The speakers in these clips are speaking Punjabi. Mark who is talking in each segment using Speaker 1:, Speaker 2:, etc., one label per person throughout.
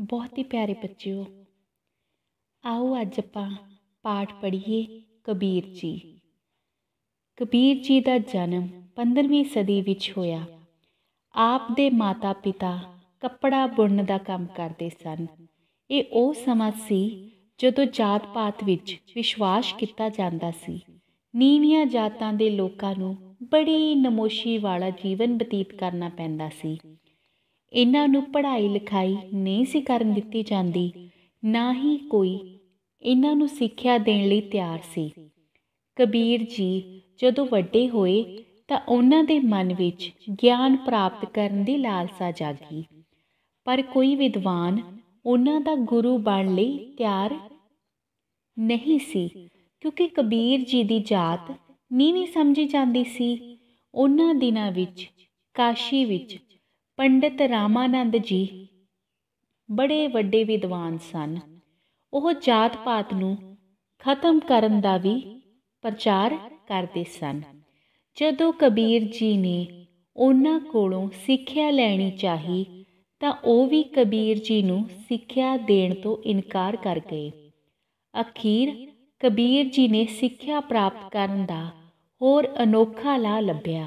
Speaker 1: ਬਹੁਤ ਹੀ ਪਿਆਰੇ ਬੱਚਿਓ ਆਓ ਅੱਜ ਆਪਾਂ ਪਾਠ ਪੜ੍ਹੀਏ ਕਬੀਰ ਜੀ ਕਬੀਰ ਜੀ ਦਾ ਜਨਮ 15ਵੀਂ ਸਦੀ ਵਿੱਚ ਹੋਇਆ ਆਪ ਦੇ ਮਾਤਾ-ਪਿਤਾ ਕੱਪੜਾ ਬੁਣਨ ਦਾ ਕੰਮ ਕਰਦੇ ਸਨ ਇਹ ਉਹ ਸਮਾਂ ਸੀ ਜਦੋਂ ਜਾਤ-ਪਾਤ ਵਿੱਚ ਵਿਸ਼ਵਾਸ ਕੀਤਾ ਜਾਂਦਾ ਸੀ ਨੀਵੀਆਂ ਜਾਤਾਂ ਦੇ ਲੋਕਾਂ ਨੂੰ ਬੜੀ ਨਮੋਸ਼ੀ ਵਾਲਾ ਜੀਵਨ ਬਤੀਤ ਕਰਨਾ ਪੈਂਦਾ ਸੀ ਇਹਨਾਂ ਨੂੰ ਪੜ੍ਹਾਈ ਲਿਖਾਈ ਨਹੀਂ ਸੀ ਕਰਨ ਦਿੱਤੀ ਜਾਂਦੀ ਨਾ ਹੀ ਕੋਈ ਇਹਨਾਂ ਨੂੰ ਸਿੱਖਿਆ ਦੇਣ ਲਈ ਤਿਆਰ ਸੀ ਕਬੀਰ ਜੀ ਜਦੋਂ ਵੱਡੇ ਹੋਏ ਤਾਂ ਉਹਨਾਂ ਦੇ ਮਨ ਵਿੱਚ ਗਿਆਨ ਪ੍ਰਾਪਤ ਕਰਨ ਦੀ ਲਾਲਸਾ ਜਾਗੀ ਪਰ ਕੋਈ ਵਿਦਵਾਨ ਉਹਨਾਂ ਦਾ ਗੁਰੂ ਬਣ ਲਈ ਤਿਆਰ ਨਹੀਂ ਸੀ ਕਿਉਂਕਿ ਕਬੀਰ ਜੀ ਦੀ ਜਾਤ ਨੀਵੀਂ ਸਮਝੀ ਜਾਂਦੀ ਸੀ ਉਹਨਾਂ ਦਿਨਾਂ ਵਿੱਚ ਕਾਸ਼ੀ ਵਿੱਚ ਪੰਡਿਤ ਰਾਮਾਨੰਦ ਜੀ ਬੜੇ ਵੱਡੇ ਵਿਦਵਾਨ ਸਨ ਉਹ ਜਾਤ ਪਾਤ ਨੂੰ ਖਤਮ ਕਰਨ ਦਾ ਵੀ ਪ੍ਰਚਾਰ ਕਰਦੇ ਸਨ ਜਦੋਂ ਕਬੀਰ ਜੀ ਨੇ ਉਹਨਾਂ ਕੋਲੋਂ ਸਿੱਖਿਆ ਲੈਣੀ ਚਾਹੀ ਤਾਂ ਉਹ ਵੀ ਕਬੀਰ ਜੀ ਨੂੰ ਸਿੱਖਿਆ ਦੇਣ ਤੋਂ ਇਨਕਾਰ ਕਰ ਗਏ ਅਖੀਰ ਕਬੀਰ ਜੀ ਨੇ ਸਿੱਖਿਆ ਪ੍ਰਾਪਤ ਕਰਨ ਦਾ ਹੋਰ ਅਨੋਖਾ ਲਾ ਲੱਭਿਆ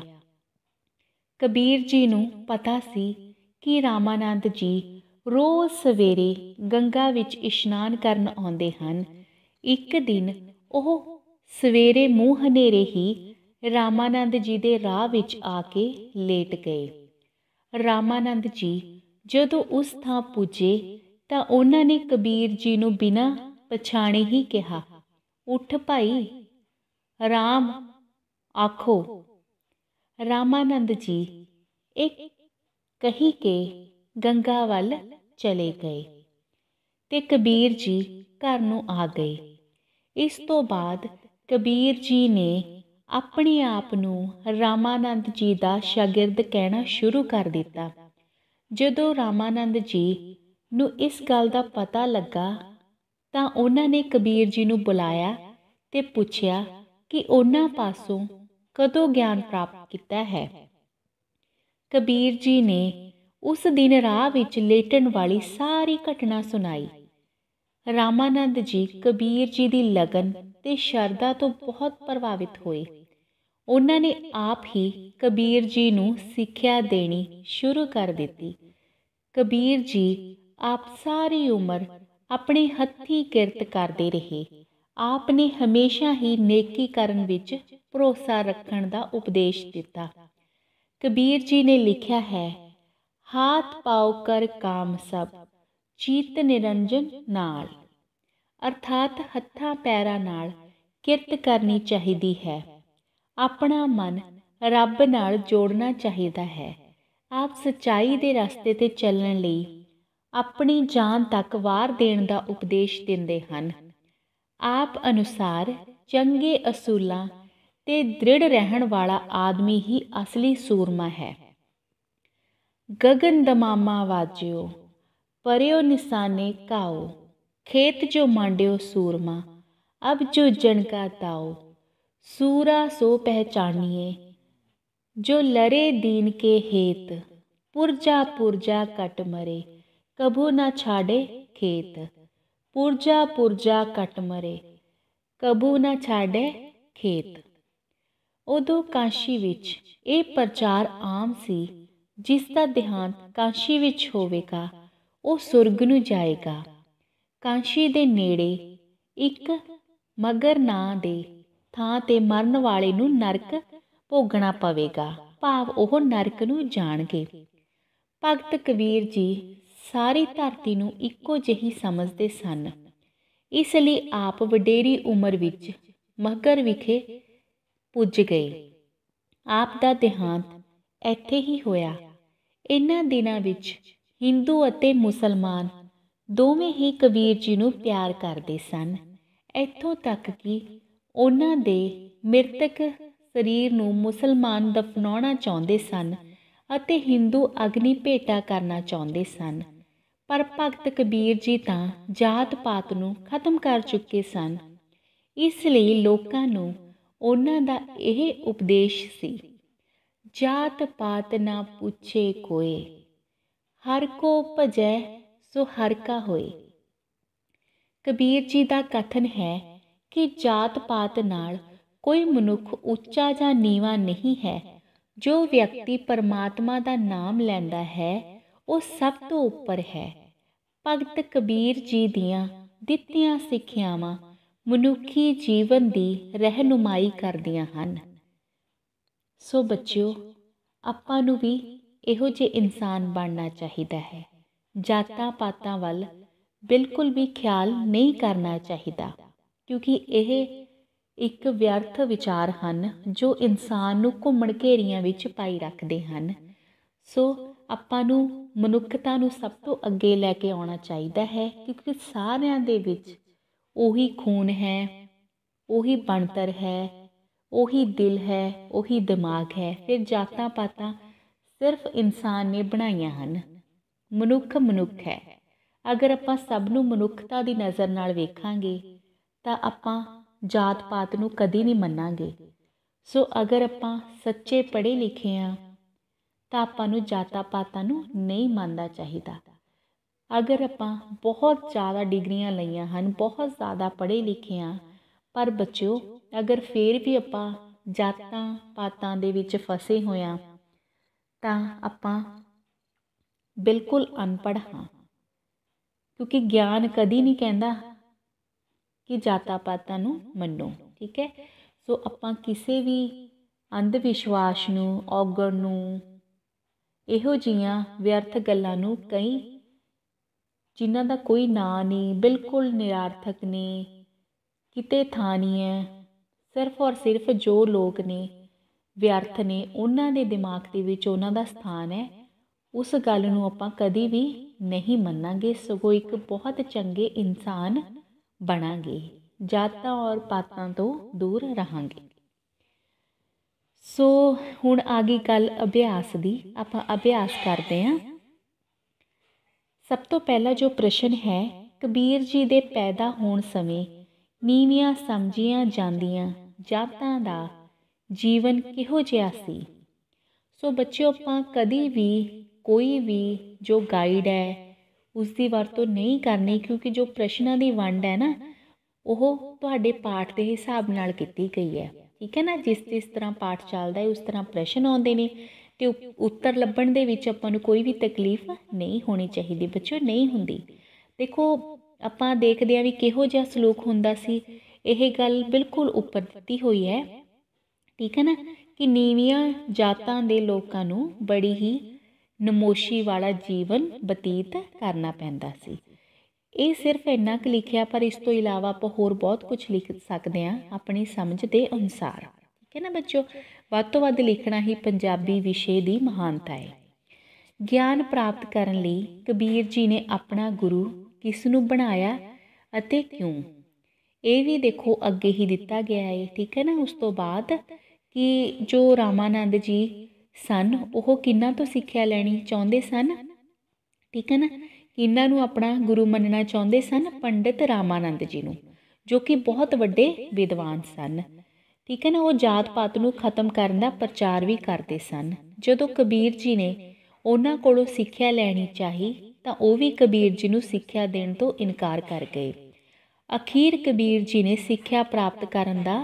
Speaker 1: ਕਬੀਰ ਜੀ ਨੂੰ ਪਤਾ ਸੀ ਕਿ ਰਾਮਾਨੰਦ ਜੀ ਰੋਜ਼ ਸਵੇਰੇ ਗੰਗਾ ਵਿੱਚ ਇਸ਼ਨਾਨ ਕਰਨ ਆਉਂਦੇ ਹਨ ਇੱਕ ਦਿਨ ਉਹ ਸਵੇਰੇ ਮੂੰਹ ਹਨੇਰੇ ਹੀ ਰਾਮਾਨੰਦ ਜੀ ਦੇ ਰਾਹ ਵਿੱਚ ਆ ਕੇ ਲੇਟ ਗਏ ਰਾਮਾਨੰਦ ਜੀ ਜਦੋਂ ਉਸ ਥਾਂ ਪੁੱਜੇ ਤਾਂ ਉਹਨਾਂ ਨੇ ਕਬੀਰ ਜੀ ਨੂੰ ਬਿਨਾਂ ਪਛਾਣੇ ਹੀ ਕਿਹਾ ਉੱਠ ਭਾਈ ਰਾਮ ਆਖੋ ਰਾਮਾਨੰਦ ਜੀ ਇੱਕ ਕਹੀ ਕੇ ਗੰਗਾ ਵੱਲ ਚਲੇ ਗਏ ਤੇ ਕਬੀਰ ਜੀ ਘਰ ਨੂੰ ਆ ਗਏ ਇਸ ਤੋਂ ਬਾਅਦ ਕਬੀਰ ਜੀ ਨੇ ਆਪਣੇ ਆਪ ਨੂੰ ਰਾਮਾਨੰਦ ਜੀ ਦਾ ਸ਼ਾਗਿਰਦ ਕਹਿਣਾ ਸ਼ੁਰੂ ਕਰ ਦਿੱਤਾ ਜਦੋਂ ਰਾਮਾਨੰਦ ਜੀ ਨੂੰ ਇਸ ਗੱਲ ਦਾ ਪਤਾ ਲੱਗਾ ਤਾਂ ਉਹਨਾਂ ਨੇ ਕਬੀਰ ਜੀ ਨੂੰ ਬੁਲਾਇਆ ਤੇ ਪੁੱਛਿਆ ਕਿ ਉਹਨਾਂ ਪਾਸੋਂ ਕਦੋਂ ਗਿਆਨ ਪ੍ਰਾਪਤ ਕੀਤਾ ਹੈ ਕਬੀਰ ਜੀ ਨੇ ਉਸ ਦਿਨ ਰਾਹ ਵਿੱਚ ਲੇਟਣ ਵਾਲੀ ਸਾਰੀ ਘਟਨਾ ਸੁਣਾਈ ਰਾਮਾਨੰਦ ਜੀ ਕਬੀਰ ਜੀ ਦੀ ਲਗਨ ਤੇ ਸ਼ਰਧਾ ਤੋਂ ਬਹੁਤ ਪ੍ਰਭਾਵਿਤ ਹੋਏ ਉਹਨਾਂ ਨੇ ਆਪ ਹੀ ਕਬੀਰ ਜੀ ਨੂੰ ਸਿੱਖਿਆ ਦੇਣੀ ਸ਼ੁਰੂ ਕਰ ਦਿੱਤੀ ਕਬੀਰ ਜੀ ਆਪ ਸਾਰੀ ਉਮਰ ਆਪਣੇ ਹੱਥੀ ਕਿਰਤ ਕਰਦੇ ਰਹੇ ਆਪ ਨੇ ਹਮੇਸ਼ਾ ਹੀ ਨੇਕੀ ਕਰਨ ਵਿੱਚ ਭਰੋਸਾ ਰੱਖਣ ਦਾ ਉਪਦੇਸ਼ ਦਿੱਤਾ ਕਬੀਰ ਜੀ ਨੇ ਲਿਖਿਆ ਹੈ ਹਾਥ ਪਾਉ ਕਰ ਕਾਮ ਸਭ ਚੀਤ ਨਿਰੰਜਨ ਨਾਲ ਅਰਥਾਤ ਹੱਥਾਂ ਪੈਰਾਂ ਨਾਲ ਕਿਰਤ ਕਰਨੀ ਚਾਹੀਦੀ ਹੈ ਆਪਣਾ ਮਨ ਰੱਬ ਨਾਲ ਜੋੜਨਾ ਚਾਹੀਦਾ ਹੈ ਆਪ ਸਚਾਈ ਦੇ ਰਸਤੇ ਤੇ ਚੱਲਣ ਲਈ ਆਪਣੀ ਜਾਨ ਤੱਕ ਵਾਰ ਦੇਣ ਦਾ ਉਪਦੇਸ਼ ਦਿੰਦੇ ਹਨ ਆਪ ਅਨੁਸਾਰ ਚੰਗੇ ਅਸੂਲਾਂ ਤੇ ਦ੍ਰਿੜ ਰਹਿਣ ਵਾਲਾ ਆਦਮੀ ਹੀ ਅਸਲੀ ਸੂਰਮਾ ਹੈ ਗगन ਦਮਾਮਾ ਵਾਜਿਓ ਪਰਿਓ ਨਿਸ਼ਾਨੇ ਕਾਓ ਖੇਤ ਜੋ ਮਾਂਡਿਓ ਸੂਰਮਾ ਅਬ ਜੋ ਜਣਕਾ ਤਾਓ ਸੂਰਾ ਸੋ ਪਹਿਚਾਨੀਏ ਜੋ ਲਰੇ ਦੀਨ ਕੇ ਹੇਤ ਪੁਰਜਾ ਪੁਰਜਾ ਕਟ ਮਰੇ ਕਬੂ ਨਾ ਛਾੜੇ ਖੇਤ ਪੁਰਜਾ ਪੁਰਜਾ ਕਟ ਮਰੇ ਕਬੂ ਨਾ ਛਾੜੇ ਖੇਤ ਉਦੋਂ ਕਾਸ਼ੀ ਵਿੱਚ ਇਹ ਪ੍ਰਚਾਰ ਆਮ ਸੀ ਜਿਸ ਦਾ ਦਿਹਾਂਤ ਕਾਸ਼ੀ ਵਿੱਚ ਹੋਵੇਗਾ ਉਹ ਸੁਰਗ ਨੂੰ ਜਾਏਗਾ ਕਾਸ਼ੀ ਦੇ ਨੇੜੇ ਇੱਕ ਮਗਰ ਨਾਂ ਦੇ ਥਾਂ ਤੇ ਮਰਨ ਵਾਲੇ ਨੂੰ ਨਰਕ ਭੋਗਣਾ ਪਵੇਗਾ ਭਾਵ ਉਹ ਨਰਕ ਨੂੰ ਜਾਣਗੇ ਭਗਤ ਕਬੀਰ ਜੀ ਸਾਰੀ ਧਰਤੀ ਨੂੰ ਇੱਕੋ ਜਿਹੀ ਸਮਝਦੇ ਸਨ ਇਸ ਲਈ ਆਪ ਵਡੇਰੀ ਉਮਰ ਵਿੱਚ ਮਹਗਰ ਵਿਖੇ ਪੁੱਜ ਗਏ ਆਪ ਦਾ ਦੇਹਾਂਤ ਇੱਥੇ ਹੀ ਹੋਇਆ ਇਨ੍ਹਾਂ ਦਿਨਾਂ ਵਿੱਚ ਹਿੰਦੂ ਅਤੇ ਮੁਸਲਮਾਨ ਦੋਵੇਂ ਹੀ ਕਬੀਰ ਜੀ ਨੂੰ ਪਿਆਰ ਕਰਦੇ ਸਨ ਇੱਥੋਂ ਤੱਕ ਕਿ ਉਹਨਾਂ ਦੇ ਮ੍ਰਿਤਕ ਸਰੀਰ ਨੂੰ ਮੁਸਲਮਾਨ ਦਫਨਾਉਣਾ ਚਾਹੁੰਦੇ ਸਨ ਅਤੇ ਹਿੰਦੂ ਅਗਨੀ ਭੇਟਾ ਕਰਨਾ ਚਾਹੁੰਦੇ ਸਨ ਪਰ ਭਗਤ ਕਬੀਰ ਜੀ ਤਾਂ ਜਾਤ ਪਾਤ ਨੂੰ ਖਤਮ ਕਰ ਚੁੱਕੇ ਸਨ ਇਸ ਲਈ ਲੋਕਾਂ ਨੂੰ ਉਹਨਾਂ ਦਾ ਇਹ ਉਪਦੇਸ਼ ਸੀ ਜਾਤ ਪਾਤ ਨਾ ਪੁੱਛੇ ਕੋਏ ਹਰ ਕੋ ਭਜੈ ਸੋ ਹਰ ਕਾ ਹੋਏ ਕਬੀਰ ਜੀ ਦਾ ਕਥਨ ਹੈ ਕਿ ਜਾਤ ਪਾਤ ਨਾਲ ਕੋਈ ਮਨੁੱਖ ਉੱਚਾ ਜਾਂ ਨੀਵਾ ਨਹੀਂ ਹੈ ਜੋ ਵਿਅਕਤੀ ਪਰਮਾਤਮਾ ਦਾ ਨਾਮ ਲੈਂਦਾ ਹੈ ਉਹ ਸਭ ਤੋਂ ਉੱਪਰ ਹੈ ਭਗਤ ਕਬੀਰ ਜੀ ਦੀਆਂ ਦਿੱਤੀਆਂ ਸਿੱਖਿਆਵਾਂ ਮਨੁੱਖੀ ਜੀਵਨ ਦੀ ਰਹਿਨੁਮਾਈ ਕਰਦੀਆਂ ਹਨ ਸੋ ਬੱਚਿਓ ਆਪਾਂ ਨੂੰ ਵੀ ਇਹੋ ਜਿਹੇ ਇਨਸਾਨ ਬਣਨਾ ਚਾਹੀਦਾ ਹੈ ਜਾਤਾਂ ਪਾਤਾਂ ਵੱਲ ਬਿਲਕੁਲ ਵੀ ਖਿਆਲ ਨਹੀਂ ਕਰਨਾ ਚਾਹੀਦਾ ਕਿਉਂਕਿ ਇਹ ਇੱਕ ਵਿਅਰਥ ਵਿਚਾਰ ਹਨ ਜੋ ਇਨਸਾਨ ਨੂੰ ਘੁੰਮਣ ਘੇਰੀਆਂ ਵਿੱਚ ਪਾਈ ਰੱਖਦੇ ਹਨ ਸੋ ਆਪਾਂ ਨੂੰ ਮਨੁੱਖਤਾ ਨੂੰ ਸਭ ਤੋਂ ਅੱਗੇ ਲੈ ਕੇ ਆਉਣਾ ਚਾਹੀਦਾ ਹੈ ਕਿਉਂਕਿ ਸਾਰਿਆਂ ਦੇ ਵਿੱਚ ਉਹੀ ਖੂਨ ਹੈ ਉਹੀ ਬਣਤਰ ਹੈ ਉਹੀ ਦਿਲ ਹੈ ਉਹੀ ਦਿਮਾਗ ਹੈ ਫਿਰ ਜਾਤਾਂ ਪਾਤਾਂ ਸਿਰਫ ਇਨਸਾਨ ਨੇ ਬਣਾਈਆਂ ਹਨ ਮਨੁੱਖ ਮਨੁੱਖ ਹੈ ਅਗਰ ਆਪਾਂ ਸਭ ਨੂੰ ਮਨੁੱਖਤਾ ਦੀ ਨਜ਼ਰ ਨਾਲ ਵੇਖਾਂਗੇ ਤਾਂ ਆਪਾਂ ਜਾਤ ਪਾਤ ਨੂੰ ਕਦੀ ਨਹੀਂ ਮੰਨਾਂਗੇ ਸੋ ਅਗਰ ਆਪਾਂ ਸੱਚੇ ਪੜ੍ਹੇ ਲਿਖੇ ਆ ਤਾਂ ਆਪਾਂ ਨੂੰ ਜਾਤਾ ਪਾਤਾਂ ਨੂੰ ਨਹੀਂ ਮੰਨਦਾ ਚਾਹੀਦਾ ਅਗਰ ਆਪਾਂ ਬਹੁਤ ਜ਼ਿਆਦਾ ਡਿਗਰੀਆਂ ਲਈਆਂ ਹਨ ਬਹੁਤ ਜ਼ਿਆਦਾ ਪੜ੍ਹੇ ਲਿਖੇ ਆ ਪਰ ਬੱਚਿਓ ਅਗਰ ਫੇਰ ਵੀ ਆਪਾਂ ਜਾਤਾਂ ਪਾਤਾਂ ਦੇ ਵਿੱਚ ਫਸੇ ਹੋਇਆ ਤਾਂ ਆਪਾਂ ਬਿਲਕੁਲ ਅਨਪੜ੍ਹ ਹਾਂ ਕਿਉਂਕਿ ਗਿਆਨ ਕਦੀ ਨਹੀਂ ਕਹਿੰਦਾ ਕਿ ਜਾਤਾਂ ਪਾਤਾਂ ਨੂੰ ਮੰਨੋ ਠੀਕ ਹੈ ਸੋ ਆਪਾਂ ਕਿਸੇ ਵੀ ਅੰਧ ਵਿਸ਼ਵਾਸ ਨੂੰ ਔਗਣ ਨੂੰ ਇਹੋ ਜਿਹੀਆਂ ਵਿਅਰਥ ਗੱਲਾਂ ਨੂੰ ਕਈ ਜਿਨ੍ਹਾਂ ਦਾ ਕੋਈ ਨਾਂ ਨਹੀਂ ਬਿਲਕੁਲ ਨਿਰਾਰਥਕ ਨੇ ਕਿਤੇ ਥਾਂ ਨਹੀਂ ਹੈ ਸਿਰਫ ਔਰ ਸਿਰਫ ਜੋ ਲੋਕ ਨੇ ਵਿਅਰਥ ਨੇ ਉਹਨਾਂ ਦੇ ਦਿਮਾਗ ਦੇ ਵਿੱਚ ਉਹਨਾਂ ਦਾ ਸਥਾਨ ਹੈ ਉਸ ਗੱਲ ਨੂੰ ਆਪਾਂ ਕਦੀ ਵੀ ਨਹੀਂ ਮੰਨਾਂਗੇ ਸਗੋਂ ਇੱਕ ਬਹੁਤ ਚੰਗੇ ਇਨਸਾਨ ਬਣਾਂਗੇ ਜਾਤਾਂ ਔਰ ਪਾਤਾਂ ਤੋਂ ਦੂਰ ਰਹਾਂਗੇ ਸੋ ਹੁਣ ਆ ਗਈ ਕੱਲ ਅਭਿਆਸ ਦੀ ਆਪਾਂ ਅਭਿਆਸ ਕਰਦੇ ਹਾਂ ਸਭ ਤੋਂ ਪਹਿਲਾ ਜੋ ਪ੍ਰਸ਼ਨ ਹੈ ਕਬੀਰ ਜੀ ਦੇ ਪੈਦਾ ਹੋਣ ਸਮੇਂ ਨੀਵੀਆਂ ਸਮਝੀਆਂ ਜਾਂਦੀਆਂ ਜਾਤਾਂ ਦਾ ਜੀਵਨ ਕਿਹੋ ਜਿਹਾ ਸੀ ਸੋ ਬੱਚਿਓ ਆਪਾਂ ਕਦੀ ਵੀ ਕੋਈ ਵੀ ਜੋ ਗਾਈਡ ਹੈ ਉਸ ਦੀ ਵਰਤੋਂ ਨਹੀਂ ਕਰਨੀ ਕਿਉਂਕਿ ਜੋ ਪ੍ਰਸ਼ਨਾਂ ਦੀ ਵੰਡ ਹੈ ਨਾ ਉਹ ਤੁਹਾਡੇ ਪਾਠ ਦੇ ਹਿਸਾਬ ਨਾਲ ਕੀਤੀ ਗਈ ਹੈ ਠੀਕ ਹੈ ਨਾ ਜਿਸ ਜਿਸ ਤਰ੍ਹਾਂ ਪਾਠ ਚੱਲਦਾ ਹੈ ਉਸ ਤਰ੍ਹਾਂ ਪ੍ਰਸ਼ਨ ਆਉਂਦੇ ਨੇ ਤੇ ਉੱਤਰ ਲੱਭਣ ਦੇ ਵਿੱਚ ਆਪਾਂ ਨੂੰ ਕੋਈ ਵੀ ਤਕਲੀਫ ਨਹੀਂ ਹੋਣੀ ਚਾਹੀਦੀ ਬੱਚਿਓ ਨਹੀਂ ਹੁੰਦੀ ਦੇਖੋ ਆਪਾਂ ਦੇਖਦੇ ਆ ਵੀ ਕਿਹੋ ਜਿਹਾ ਸਲੂਕ ਹੁੰਦਾ ਸੀ ਇਹ ਗੱਲ ਬਿਲਕੁਲ ਉੱਪਰ ਦਿੱਤੀ ਹੋਈ ਹੈ ਠੀਕ ਹੈ ਨਾ ਕਿ ਨੀਵੀਆਂ ਜਾਤਾਂ ਦੇ ਲੋਕਾਂ ਨੂੰ ਬੜੀ ਹੀ ਨਮੋਸ਼ੀ ਵਾਲਾ ਜੀਵਨ ਬਤੀਤ ਕਰਨਾ ਪੈਂਦਾ ਸੀ ਇਹ ਸਿਰਫ ਇੰਨਾ ਕੁ ਲਿਖਿਆ ਪਰ ਇਸ ਤੋਂ ਇਲਾਵਾ ਆਪਾਂ ਹੋਰ ਬਹੁਤ ਕੁਝ ਲਿਖ ਸਕਦੇ ਆ ਆਪਣੀ ਸਮਝ ਦੇ ਅਨੁਸਾਰ ਠੀਕ ਹੈ ਨਾ ਬੱਚੋ ਵੱਧ ਤੋਂ ਵੱਧ ਲਿਖਣਾ ਹੀ ਪੰਜਾਬੀ ਵਿਸ਼ੇ ਦੀ ਮਹਾਨਤਾ ਹੈ ਗਿਆਨ ਪ੍ਰਾਪਤ ਕਰਨ ਲਈ ਕਬੀਰ ਜੀ ਨੇ ਆਪਣਾ ਗੁਰੂ ਕਿਸ ਨੂੰ ਬਣਾਇਆ ਅਤੇ ਕਿਉਂ ਇਹ ਵੀ ਦੇਖੋ ਅੱਗੇ ਹੀ ਦਿੱਤਾ ਗਿਆ ਹੈ ਠੀਕ ਹੈ ਨਾ ਉਸ ਤੋਂ ਬਾਅਦ ਕਿ ਜੋ ਰਾਮਾਨੰਦ ਜੀ ਸਨ ਉਹ ਕਿੰਨਾ ਤੋਂ ਸਿੱਖਿਆ ਲੈਣੀ ਚਾਹੁੰਦੇ ਸਨ ਠੀਕ ਹੈ ਨਾ ਇਹਨਾਂ ਨੂੰ ਆਪਣਾ ਗੁਰੂ ਮੰਨਣਾ ਚਾਹੁੰਦੇ ਸਨ ਪੰਡਿਤ ਰਾਮਾਨੰਦ ਜੀ ਨੂੰ ਜੋ ਕਿ ਬਹੁਤ ਵੱਡੇ ਵਿਦਵਾਨ ਸਨ ਠੀਕ ਹੈ ਨਾ ਉਹ ਜਾਤ ਪਾਤ ਨੂੰ ਖਤਮ ਕਰਨ ਦਾ ਪ੍ਰਚਾਰ ਵੀ ਕਰਦੇ ਸਨ ਜਦੋਂ ਕਬੀਰ ਜੀ ਨੇ ਉਹਨਾਂ ਕੋਲੋਂ ਸਿੱਖਿਆ ਲੈਣੀ ਚਾਹੀ ਤਾਂ ਉਹ ਵੀ ਕਬੀਰ ਜੀ ਨੂੰ ਸਿੱਖਿਆ ਦੇਣ ਤੋਂ ਇਨਕਾਰ ਕਰ ਗਏ ਅਖੀਰ ਕਬੀਰ ਜੀ ਨੇ ਸਿੱਖਿਆ ਪ੍ਰਾਪਤ ਕਰਨ ਦਾ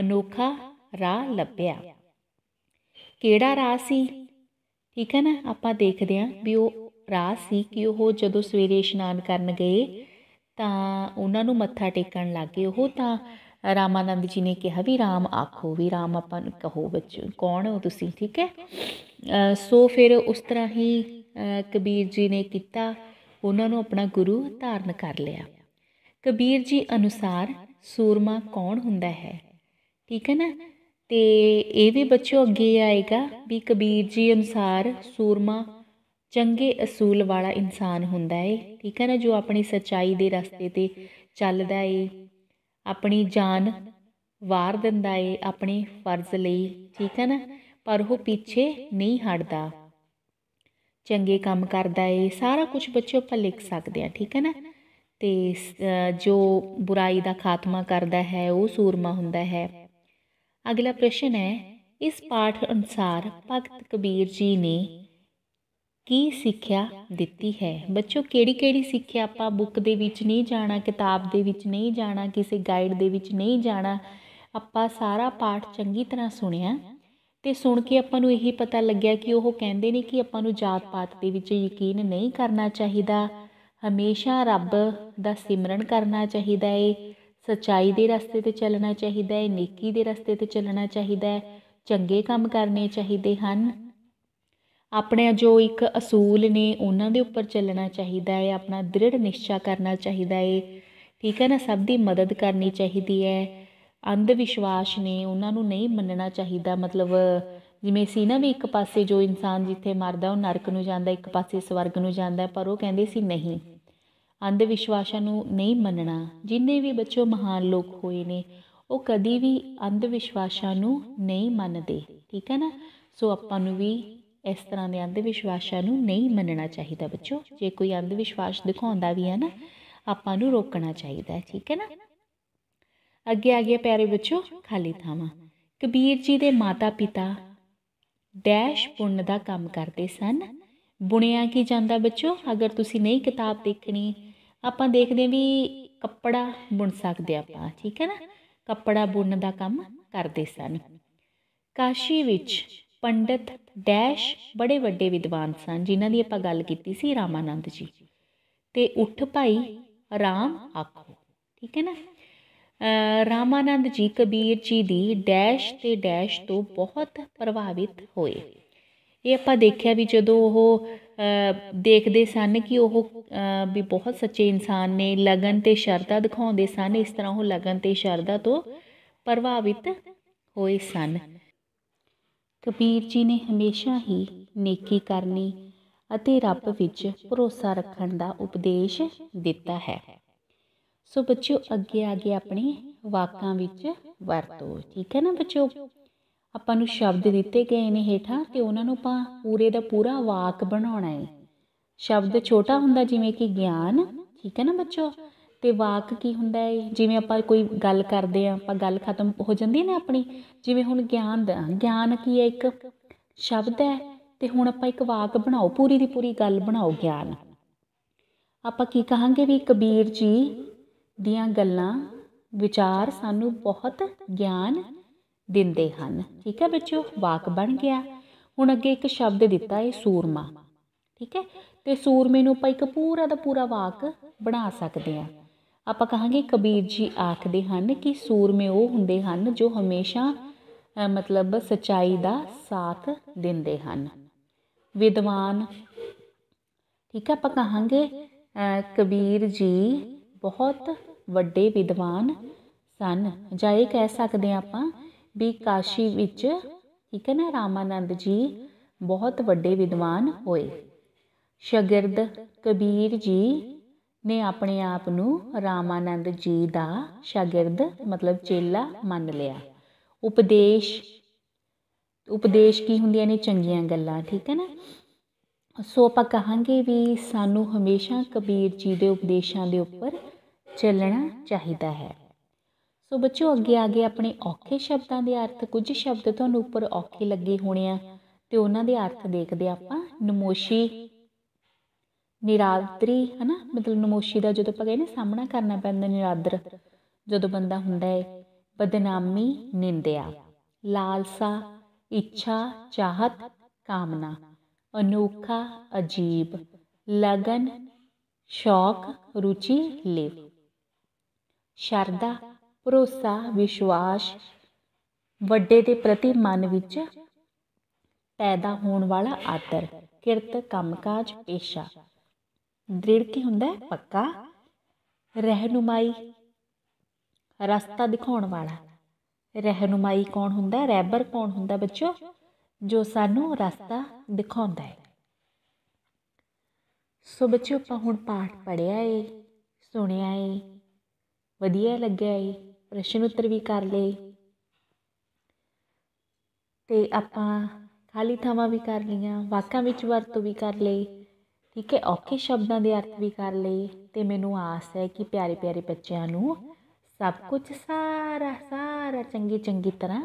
Speaker 1: ਅਨੋਖਾ ਰਾਹ ਲੱਭਿਆ ਕਿਹੜਾ ਰਾਹ ਸੀ ਠੀਕ ਹੈ ਨਾ ਆਪਾਂ ਦੇਖਦੇ ਹਾਂ ਵੀ ਉਹ ਰਾਹ ਸੀ ਕਿ ਉਹ ਜਦੋਂ ਸਵੇਰੇ ਇਸ਼ਨਾਨ ਕਰਨ ਗਏ ਤਾਂ ਉਹਨਾਂ ਨੂੰ ਮੱਥਾ ਟੇਕਣ ਲੱਗੇ ਉਹ ਤਾਂ ਰਾਮਾਨੰਦ ਜੀ ਨੇ ਕਿਹਾ ਵੀ ਰਾਮ ਆਖੋ ਵੀ ਰਾਮ ਆਪਾਂ ਨੂੰ ਕਹੋ ਬੱਚੋ ਕੌਣ ਹੋ ਤੁਸੀਂ ਠੀਕ ਹੈ ਸੋ ਫਿਰ ਉਸ ਤਰ੍ਹਾਂ ਹੀ ਕਬੀਰ ਜੀ ਨੇ ਕੀਤਾ ਉਹਨਾਂ ਨੂੰ ਆਪਣਾ ਗੁਰੂ ਧਾਰਨ ਕਰ ਲਿਆ ਕਬੀਰ ਜੀ ਅਨੁਸਾਰ ਸੂਰਮਾ ਕੌਣ ਹੁੰਦਾ ਹੈ ਠੀਕ ਹੈ ਨਾ ਤੇ ਇਹ ਵੀ ਬੱਚਿਓ ਅੱਗੇ ਆਏਗਾ ਵੀ ਕਬੀਰ ਜੀ ਅਨੁਸਾਰ ਸੂਰਮਾ ਚੰਗੇ ਅਸੂਲ ਵਾਲਾ ਇਨਸਾਨ ਹੁੰਦਾ ਏ ਠੀਕ ਹੈ ਨਾ ਜੋ ਆਪਣੀ ਸਚਾਈ ਦੇ ਰਸਤੇ ਤੇ ਚੱਲਦਾ ਏ ਆਪਣੀ ਜਾਨ ਵਾਰ ਦਿੰਦਾ ਏ ਆਪਣੇ ਫਰਜ਼ ਲਈ ਠੀਕ ਹੈ ਨਾ ਪਰ ਉਹ ਪਿੱਛੇ ਨਹੀਂ ਹਟਦਾ ਚੰਗੇ ਕੰਮ ਕਰਦਾ ਏ ਸਾਰਾ ਕੁਝ ਬੱਚੇ ਆਪਾਂ ਲਿਖ ਸਕਦੇ ਆ ਠੀਕ ਹੈ ਨਾ ਤੇ ਜੋ ਬੁਰਾਈ ਦਾ ਖਾਤਮਾ ਕਰਦਾ ਹੈ ਉਹ ਸੂਰਮਾ ਹੁੰਦਾ ਹੈ ਅਗਲਾ ਪ੍ਰਸ਼ਨ ਹੈ ਇਸ ਪਾਠ ਅਨੁਸਾਰ ਭਗਤ ਕਬੀਰ ਜੀ ਨੇ ਕੀ ਸਿੱਖਿਆ ਦਿੱਤੀ ਹੈ ਬੱਚੋ ਕਿਹੜੀ ਕਿਹੜੀ ਸਿੱਖਿਆ ਆਪਾਂ ਬੁੱਕ ਦੇ ਵਿੱਚ ਨਹੀਂ ਜਾਣਾ ਕਿਤਾਬ ਦੇ ਵਿੱਚ ਨਹੀਂ ਜਾਣਾ ਕਿਸੇ ਗਾਈਡ ਦੇ ਵਿੱਚ ਨਹੀਂ ਜਾਣਾ ਆਪਾਂ ਸਾਰਾ ਪਾਠ ਚੰਗੀ ਤਰ੍ਹਾਂ ਸੁਣਿਆ ਤੇ ਸੁਣ ਕੇ ਆਪਾਂ ਨੂੰ ਇਹੀ ਪਤਾ ਲੱਗਿਆ ਕਿ ਉਹ ਕਹਿੰਦੇ ਨੇ ਕਿ ਆਪਾਂ ਨੂੰ ਜਾਤ-ਪਾਤ ਦੇ ਵਿੱਚ ਯਕੀਨ ਨਹੀਂ ਕਰਨਾ ਚਾਹੀਦਾ ਹਮੇਸ਼ਾ ਰੱਬ ਦਾ ਸਿਮਰਨ ਕਰਨਾ ਚਾਹੀਦਾ ਏ ਸਚਾਈ ਦੇ ਰਸਤੇ ਤੇ ਚੱਲਣਾ ਚਾਹੀਦਾ ਏ ਨੇਕੀ ਦੇ ਰਸਤੇ ਤੇ ਚੱਲਣਾ ਚਾਹੀਦਾ ਹੈ ਚੰਗੇ ਕੰਮ ਕਰਨੇ ਚਾਹੀਦੇ ਹਨ ਆਪਣੇ ਜੋ ਇੱਕ ਅਸੂਲ ਨੇ ਉਹਨਾਂ ਦੇ ਉੱਪਰ ਚੱਲਣਾ ਚਾਹੀਦਾ ਹੈ ਆਪਣਾ ਦ੍ਰਿੜ ਨਿਸ਼ਚਾ ਕਰਨਾ ਚਾਹੀਦਾ ਹੈ ਠੀਕ ਹੈ ਨਾ ਸਭ ਦੀ ਮਦਦ ਕਰਨੀ ਚਾਹੀਦੀ ਹੈ ਅੰਧ ਵਿਸ਼ਵਾਸ ਨੇ ਉਹਨਾਂ ਨੂੰ ਨਹੀਂ ਮੰਨਣਾ ਚਾਹੀਦਾ ਮਤਲਬ ਜਿਵੇਂ ਸੀ ਨਾ ਵੀ ਇੱਕ ਪਾਸੇ ਜੋ ਇਨਸਾਨ ਜਿੱਥੇ ਮਰਦਾ ਉਹ ਨਰਕ ਨੂੰ ਜਾਂਦਾ ਇੱਕ ਪਾਸੇ ਸਵਰਗ ਨੂੰ ਜਾਂਦਾ ਪਰ ਉਹ ਕਹਿੰਦੇ ਸੀ ਨਹੀਂ ਅੰਧ ਵਿਸ਼ਵਾਸਾਂ ਨੂੰ ਨਹੀਂ ਮੰਨਣਾ ਜਿੰਨੇ ਵੀ ਬੱਚੋ ਮਹਾਨ ਲੋਕ ਹੋਏ ਨੇ ਉਹ ਕਦੀ ਵੀ ਅੰਧ ਵਿਸ਼ਵਾਸਾਂ ਨੂੰ ਨਹੀਂ ਮੰਨਦੇ ਠੀਕ ਹੈ ਨਾ ਸੋ ਆਪਾਂ ਨੂੰ ਵੀ ਇਸ ਤਰ੍ਹਾਂ ਦੇ ਅੰਧ ਵਿਸ਼ਵਾਸਾਂ ਨੂੰ ਨਹੀਂ ਮੰਨਣਾ ਚਾਹੀਦਾ ਬੱਚੋ ਜੇ ਕੋਈ ਅੰਧ ਵਿਸ਼ਵਾਸ ਦਿਖਾਉਂਦਾ ਵੀ ਹੈ ਨਾ ਆਪਾਂ ਨੂੰ ਰੋਕਣਾ ਚਾਹੀਦਾ ਠੀਕ ਹੈ ਨਾ ਅੱਗੇ ਆ ਗਿਆ ਪਿਆਰੇ ਬੱਚੋ ਖਾਲੀ ਥਾਵਾਂ ਕਬੀਰ ਜੀ ਦੇ ਮਾਤਾ ਪਿਤਾ ਡੈਸ਼ ਪੁੰਨ ਦਾ ਕੰਮ ਕਰਦੇ ਸਨ ਬੁਣਿਆ ਕੀ ਜਾਂਦਾ ਬੱਚੋ ਅਗਰ ਤੁਸੀਂ ਨਹੀਂ ਕਿਤਾਬ ਦੇਖਣੀ ਆਪਾਂ ਦੇਖਦੇ ਵੀ ਕੱਪੜਾ ਬੁਣ ਸਕਦੇ ਆਪਾਂ ਠੀਕ ਹੈ ਨਾ ਕੱਪੜਾ ਬੁਣਨ ਦਾ ਕੰਮ ਕਰਦੇ ਸਨ ਕਾਸ਼ੀ ਵਿੱਚ ਪੰਡਤ ਡੈਸ਼ ਬੜੇ ਵੱਡੇ ਵਿਦਵਾਨ ਸਨ ਜਿਨ੍ਹਾਂ ਦੀ ਆਪਾਂ ਗੱਲ ਕੀਤੀ ਸੀ ਰਾਮਾਨੰਦ ਜੀ ਤੇ ਉੱਠ ਭਾਈ ਰਾਮ ਆਖੋ ਠੀਕ ਹੈ ਨਾ ਰਾਮਾਨੰਦ ਜੀ ਕਬੀਰ ਜੀ ਦੀ ਡੈਸ਼ ਤੇ ਡੈਸ਼ ਤੋਂ ਬਹੁਤ ਪ੍ਰਭਾਵਿਤ ਹੋਏ ਇਹ ਆਪਾਂ ਦੇਖਿਆ ਵੀ ਜਦੋਂ ਉਹ ਦੇਖਦੇ ਸਨ ਕਿ ਉਹ ਵੀ ਬਹੁਤ ਸੱਚੇ ਇਨਸਾਨ ਨੇ ਲਗਨ ਤੇ ਸ਼ਰਧਾ ਦਿਖਾਉਂਦੇ ਸਨ ਇਸ ਤਰ੍ਹਾਂ ਉਹ ਲਗਨ ਤੇ ਸ਼ਰਧਾ ਤੋਂ ਪ੍ਰਭਾਵਿਤ ਹੋਏ ਸਨ ਕਬੀਰ ਜੀ ਨੇ ਹਮੇਸ਼ਾ ਹੀ ਨੇਕੀ ਕਰਨੀ ਅਤੇ ਰੱਬ ਵਿੱਚ ਭਰੋਸਾ ਰੱਖਣ ਦਾ ਉਪਦੇਸ਼ ਦਿੱਤਾ ਹੈ ਸੋ ਬੱਚਿਓ ਅੱਗੇ ਆ ਗਏ ਆਪਣੇ ਵਾਕਾਂ ਵਿੱਚ ਵਰਤੋ ਠੀਕ ਹੈ ਨਾ ਬੱਚਿਓ ਆਪਾਂ ਨੂੰ ਸ਼ਬਦ ਦਿੱਤੇ ਗਏ ਨੇ ਹੇਠਾਂ ਤੇ ਉਹਨਾਂ ਨੂੰ ਆਪਾਂ ਪੂਰੇ ਦਾ ਪੂਰਾ ਵਾਕ ਬਣਾਉਣਾ ਹੈ ਸ਼ਬਦ ਛੋਟਾ ਹੁੰਦਾ ਜਿਵੇਂ ਕਿ ਗਿਆਨ ਠੀਕ ਹੈ ਨਾ ਬੱਚਿਓ ਤੇ ਵਾਕ ਕੀ ਹੁੰਦਾ ਹੈ ਜਿਵੇਂ ਆਪਾਂ ਕੋਈ ਗੱਲ ਕਰਦੇ ਆ ਆਪਾਂ ਗੱਲ ਖਤਮ ਹੋ ਜਾਂਦੀ ਹੈ ਨਾ ਆਪਣੀ ਜਿਵੇਂ ਹੁਣ ਗਿਆਨ ਦਾ ਗਿਆਨ ਕੀ ਹੈ ਇੱਕ ਸ਼ਬਦ ਹੈ ਤੇ ਹੁਣ ਆਪਾਂ ਇੱਕ ਵਾਕ ਬਣਾਓ ਪੂਰੀ ਦੀ ਪੂਰੀ ਗੱਲ ਬਣਾਓ ਗਿਆਨ ਆਪਾਂ ਕੀ ਕਹਾਂਗੇ ਵੀ ਕਬੀਰ ਜੀ ਦੀਆਂ ਗੱਲਾਂ ਵਿਚਾਰ ਸਾਨੂੰ ਬਹੁਤ ਗਿਆਨ ਦਿੰਦੇ ਹਨ ਠੀਕ ਹੈ ਬੱਚਿਓ ਵਾਕ ਬਣ ਗਿਆ ਹੁਣ ਅੱਗੇ ਇੱਕ ਸ਼ਬਦ ਦਿੱਤਾ ਹੈ ਸੂਰਮਾ ਠੀਕ ਹੈ ਤੇ ਸੂਰਮੇ ਨੂੰ ਆਪਾਂ ਇੱਕ ਪੂਰਾ ਦਾ ਪੂਰਾ ਵਾਕ ਬਣਾ ਸਕਦੇ ਆ ਆਪਾਂ ਕਹਾਂਗੇ ਕਬੀਰ ਜੀ ਆਖਦੇ ਹਨ ਕਿ ਸੂਰਮੇ ਉਹ ਹੁੰਦੇ ਹਨ ਜੋ ਹਮੇਸ਼ਾ ਮਤਲਬ ਸਚਾਈ ਦਾ ਸਾਥ ਦਿੰਦੇ ਹਨ ਵਿਦਵਾਨ ਠੀਕ ਹੈ ਆਪਾਂ ਕਹਾਂਗੇ ਕਬੀਰ ਜੀ ਬਹੁਤ ਵੱਡੇ ਵਿਦਵਾਨ ਸਨ ਜਾਂ ਇਹ ਕਹਿ ਸਕਦੇ ਆ ਆਪਾਂ ਵੀ ਕਾਸ਼ੀ ਵਿੱਚ ਠੀਕ ਹੈ ਨਾ ਰਾਮਾਨੰਦ ਜੀ ਬਹੁਤ ਵੱਡੇ ਵਿਦਵਾਨ ਹੋਏ ਸ਼ਗਿਰਦ ਕਬੀਰ ਜੀ ਨੇ ਆਪਣੇ ਆਪ ਨੂੰ ਰਾਮਾਨੰਦ ਜੀ ਦਾ ਸ਼ਾਗਿਰਦ ਮਤਲਬ ਚੇਲਾ ਮੰਨ ਲਿਆ ਉਪਦੇਸ਼ ਉਪਦੇਸ਼ ਕੀ ਹੁੰਦੀਆਂ ਨੇ ਚੰਗੀਆਂ ਗੱਲਾਂ ਠੀਕ ਹੈ ਨਾ ਸੋ ਆਪਾਂ ਕਹਾਂਗੇ ਵੀ ਸਾਨੂੰ ਹਮੇਸ਼ਾ ਕਬੀਰ ਜੀ ਦੇ ਉਪਦੇਸ਼ਾਂ ਦੇ ਉੱਪਰ ਚੱਲਣਾ ਚਾਹੀਦਾ ਹੈ ਸੋ ਬੱਚਿਓ ਅੱਗੇ ਆ ਗਏ ਆਪਣੇ ਔਖੇ ਸ਼ਬਦਾਂ ਦੇ ਅਰਥ ਕੁਝ ਸ਼ਬਦ ਤੁਹਾਨੂੰ ਉੱਪਰ ਔਖੇ ਲੱਗੇ ਹੋਣੇ ਆ ਤੇ ਉਹਨਾਂ ਦੇ ਅਰਥ ਦੇਖਦੇ ਆਪਾਂ ਨਮੋਸ਼ੀ ਨਿਰਾਦਰੀ ਹਨਾ ਮਤਲਬ ਨਮੋਸ਼ੀ ਦਾ ਜਦੋਂ ਆਪਾਂ ਕਹਿੰਦੇ ਸਾਹਮਣਾ ਕਰਨਾ ਪੈਂਦਾ ਨਿਰਾਦਰ ਜਦੋਂ ਬੰਦਾ ਹੁੰਦਾ ਹੈ ਬਦਨਾਮੀ ਨਿੰਦਿਆ ਲਾਲਸਾ ਇੱਛਾ ਚਾਹਤ ਕਾਮਨਾ ਅਨੋਖਾ ਅਜੀਬ ਲਗਨ ਸ਼ੌਕ ਰੁਚੀ ਲੇਵ ਸ਼ਰਧਾ ਭਰੋਸਾ ਵਿਸ਼ਵਾਸ ਵੱਡੇ ਦੇ ਪ੍ਰਤੀ ਮਨ ਵਿੱਚ ਪੈਦਾ ਹੋਣ ਵਾਲਾ ਆਦਰ ਕਿਰਤ ਕੰਮਕਾਜ ਪੇਸ਼ਾ ਦ੍ਰਿੜ ਕੀ ਹੁੰਦਾ ਹੈ ਪੱਕਾ ਰਹਿਨੁਮਾਈ ਰਸਤਾ ਦਿਖਾਉਣ ਵਾਲਾ ਰਹਿਨੁਮਾਈ ਕੌਣ ਹੁੰਦਾ ਹੈ ਰੈਬਰ ਕੌਣ ਹੁੰਦਾ ਬੱਚੋ ਜੋ ਸਾਨੂੰ ਰਸਤਾ ਦਿਖਾਉਂਦਾ ਹੈ ਸੋ ਬੱਚਿਓ ਆਪਾਂ ਹੁਣ ਪਾਠ ਪੜਿਆ ਏ ਸੁਣਿਆ ਏ ਵਧੀਆ ਲੱਗਿਆ ਏ ਪ੍ਰਸ਼ਨ ਉੱਤਰ ਵੀ ਕਰ ਲਏ ਤੇ ਆਪਾਂ ਖਾਲੀ ਥਾਵਾਂ ਵੀ ਕਰ ਲਈਆਂ ਵਾਕਾਂ ਵਿੱਚ ਵਰਤੋਂ ਵੀ ਕਰ ਲਈ ਠੀਕ ਹੈ ਔਖੇ ਸ਼ਬਦਾਂ ਦੇ ਅਰਥ ਵੀ ਕਰ ਲਏ ਤੇ ਮੈਨੂੰ ਆਸ ਹੈ ਕਿ ਪਿਆਰੇ ਪਿਆਰੇ ਬੱਚਿਆਂ ਨੂੰ ਸਭ ਕੁਝ ਸਾਰਾ ਸਾਰਾ ਚੰਗੀ ਚੰਗੀ ਤਰ੍ਹਾਂ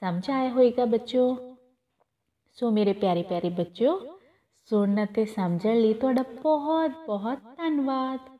Speaker 1: ਸਮਝ ਆਇਆ ਹੋਵੇਗਾ ਬੱਚਿਓ ਸੋ ਮੇਰੇ ਪਿਆਰੇ ਪਿਆਰੇ ਬੱਚਿਓ ਸੁਣਨ ਅਤੇ ਸਮਝਣ ਲਈ ਤੁਹਾਡਾ ਬਹੁਤ ਬਹੁਤ ਧੰਨਵਾਦ